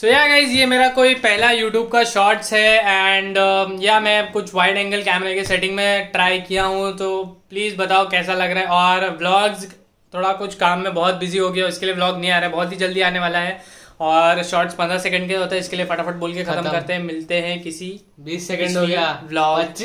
सो yeah guys ये मेरा कोई पहला यूट्यूब का शॉर्ट्स है एंड uh, या मैं कुछ वाइड एंगल कैमरे के सेटिंग में ट्राई किया हूँ तो प्लीज़ बताओ कैसा लग रहा है और व्लॉग्स थोड़ा कुछ काम में बहुत बिजी हो गया इसके लिए व्लॉग नहीं आ रहा है बहुत ही जल्दी आने वाला है और शॉर्ट्स पंद्रह सेकंड के होते हैं इसके लिए फटाफट बोल के खत्म करते हैं मिलते हैं किसी बीस सेकंड हो गया व्लॉग